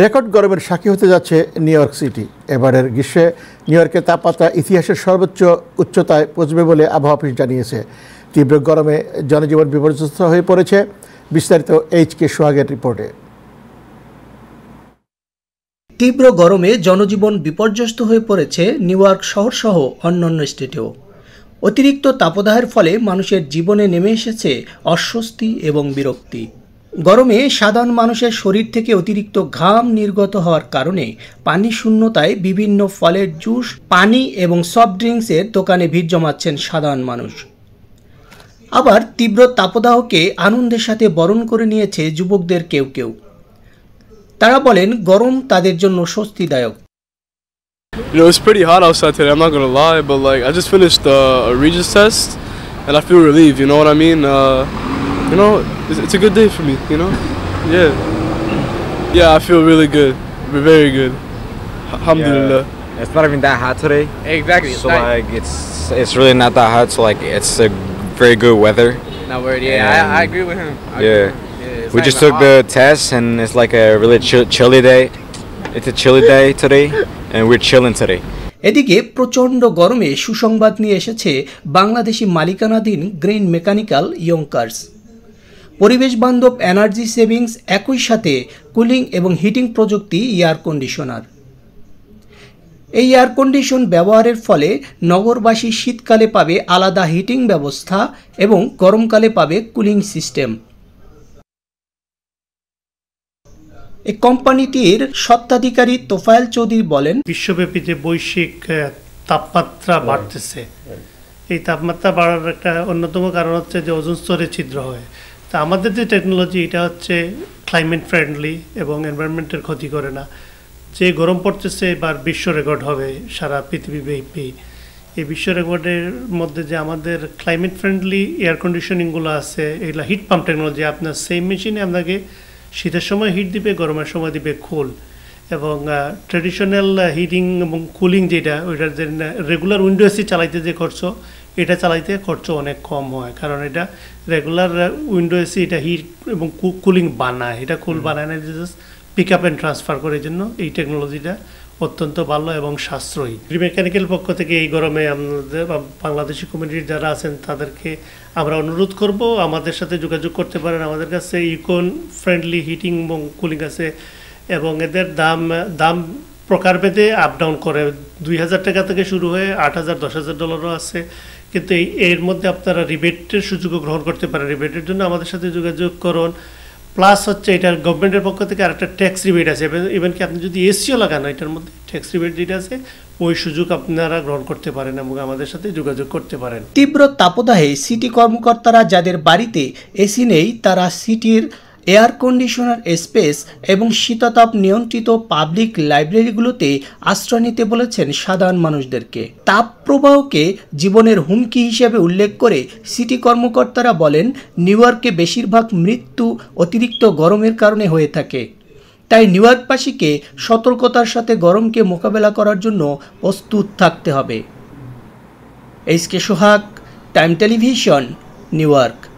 Record গরমের সাক্ষী হতে যাচ্ছে নিউ ইয়র্ক সিটি এবারের গ্রীষ্মে নিউ ইয়র্কের তাপমাত্রা ইতিহাসের সর্বোচ্চ উচ্চতায় পৌঁছবে বলে আবহাওয়া অফিস জানিয়েছে তীব্র গরমে জনজীবন বিপর্যস্ত হয়ে পড়েছে বিস্তারিত এইচ কে সোহাগের রিপোর্টে তীব্র গরমে জনজীবন বিপর্যস্ত হয়ে পড়েছে নিউ ইয়র্ক শহরসহ অন্যান্য স্টেটেও অতিরিক্ত তাপদাহের ফলে মানুষের জীবনে নেমে এসেছে অস্বস্তি এবং বিরক্তি গরমে সাধারণ মানুষের শরীর থেকে অতিরিক্ত ঘাম নির্গত হওয়ার কারণে পানি শূন্যতায় বিভিন্ন ফলের জুস পানি এবং সফট ড্রিঙ্কসের দোকানে ভিড় জমাচ্ছেন সাধারণ মানুষ আবার তীব্র তাপদাহকে আনন্দের সাথে বরণ করে নিয়েছে যুবকদের কেউ কেউ তারা বলেন গরম তাদের জন্য স্বস্তিদায়ক You know, it's pretty hot outside today, I'm not gonna lie, but like I just finished the Regis test and I feel relieved, you know what I mean? Uh, you know, it's, it's, a good day for me, you know? Yeah. Yeah, I feel really good. We're very good. Alhamdulillah. Yeah. It's not even that hot today. Exactly. So, like, it's it's really not that hot. So, like, it's a very good weather. Not word, yeah. I, I, agree with him. I yeah. With him. yeah we just took hot. the test, and it's like a really chill, chilly day. It's a chilly day today, and we're chilling today. এদিকে প্রচণ্ড গরমে সুসংবাদ নিয়ে এসেছে বাংলাদেশি মালিকানাধীন green mechanical ইয়ংকার্স পরিবেশ বান্ধব energy savings একই সাথে কুলিং এবং হিটিং প্রযুক্তি এয়ার কন্ডিশনার এই এয়ার কন্ডিশন ব্যবহারের ফলে নগরবাসী শীতকালে পাবে আলাদা হিটিং ব্যবস্থা এবং গরমকালে পাবে কুলিং সিস্টেম এই কোম্পানিটির স্বত্বাধিকারী তোফায়েল চৌধুরী বলেন বিশ্বব্যাপী যে বৈশ্বিক তাপমাত্রা হ্যাঁ। বাড়তেছে এই তাপমাত্রা বাড়ার একটা অন্যতম কারণ হচ্ছে যে ওজন স্তরে ছিদ্র হয় তা আমাদের যে টেকনোলজি এটা হচ্ছে ক্লাইমেট ফ্রেন্ডলি এবং এনভায়রনমেন্টের ক্ষতি করে না যে গরম পড়তেছে এবার বিশ্ব রেকর্ড হবে সারা পৃথিবীব্যাপী এই বিশ্ব রেকর্ডের মধ্যে যে আমাদের ক্লাইমেট ফ্রেন্ডলি এয়ার কন্ডিশনিংগুলো আছে এগুলো হিট পাম্প টেকনোলজি আপনার সেম মেশিনে আপনাকে শীতের সময় হিট দিবে গরমের সময় দিবে কুল এবং ট্রেডিশনাল হিটিং এবং কুলিং যেটা ওইটার যে রেগুলার উইন্ডো এসি চালাইতে যে খরচ এটা চালাইতে খরচ অনেক কম হয় কারণ এটা রেগুলার উইন্ডো এসি এটা হিট এবং কুলিং বানায় এটা কুল বানায় না just pick up and transfer করার জন্য এই টেকনোলজিটা অত্যন্ত ভালো এবং সাশ্রয়ী মেকানিক্যাল পক্ষ থেকে এই গরমে আমাদের বাংলাদেশি কমিউনিটির যারা আছেন তাদেরকে আমরা অনুরোধ করব আমাদের সাথে যোগাযোগ করতে পারেন আমাদের কাছে ইকোন ফ্রেন্ডলি হিটিং এবং কুলিং আছে এবং এদের দাম দাম প্রকারভেদে আপ ডাউন করে দুই হাজার টাকা থেকে শুরু হয়ে আট হাজার দশ হাজার ডলারও আছে কিন্তু এর মধ্যে আপনারা রিবেটের সুযোগও গ্রহণ করতে পারেন রিবেটের জন্য আমাদের সাথে যোগাযোগ করুন প্লাস হচ্ছে এটার গভর্নমেন্টের পক্ষ থেকে আরেকটা ট্যাক্স রিবেট আছে ইভেন কি আপনি যদি এসিও লাগান এটার মধ্যে ট্যাক্স রিবেট যেটা আছে ওই সুযোগ আপনারা গ্রহণ করতে পারেন এবং আমাদের সাথে যোগাযোগ করতে পারেন তীব্র তাপদাহে সিটি কর্মকর্তারা যাদের বাড়িতে এসি নেই তারা সিটির এয়ার কন্ডিশনার স্পেস এবং শীততাপ নিয়ন্ত্রিত পাবলিক লাইব্রেরিগুলোতে আশ্রয় নিতে বলেছেন সাধারণ মানুষদেরকে তাপ প্রবাহকে জীবনের হুমকি হিসেবে উল্লেখ করে সিটি কর্মকর্তারা বলেন নিউ ইয়র্কে বেশিরভাগ মৃত্যু অতিরিক্ত গরমের কারণে হয়ে থাকে তাই নিউ ইয়র্কবাসীকে সতর্কতার সাথে গরমকে মোকাবেলা করার জন্য প্রস্তুত থাকতে হবে এস Sohag Time Television New York